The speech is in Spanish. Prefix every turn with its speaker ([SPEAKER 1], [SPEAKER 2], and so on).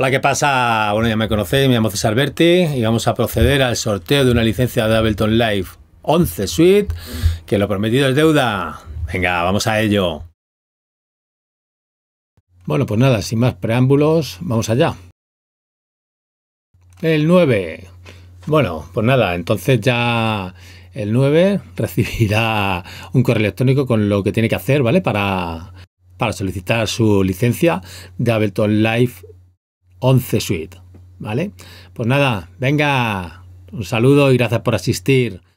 [SPEAKER 1] Hola, ¿qué pasa?
[SPEAKER 2] Bueno, ya me conocéis, me llamo César Berti y vamos a proceder al sorteo de una licencia de Ableton Live 11 Suite, que lo prometido es deuda. Venga, vamos a ello. Bueno, pues nada, sin más preámbulos, vamos allá. El 9. Bueno, pues nada, entonces ya el 9 recibirá un correo electrónico con lo que tiene que hacer, ¿vale? Para, solicitar su licencia de Ableton Live 11 Suite. ¿Vale? Pues nada, venga, un saludo y gracias por asistir.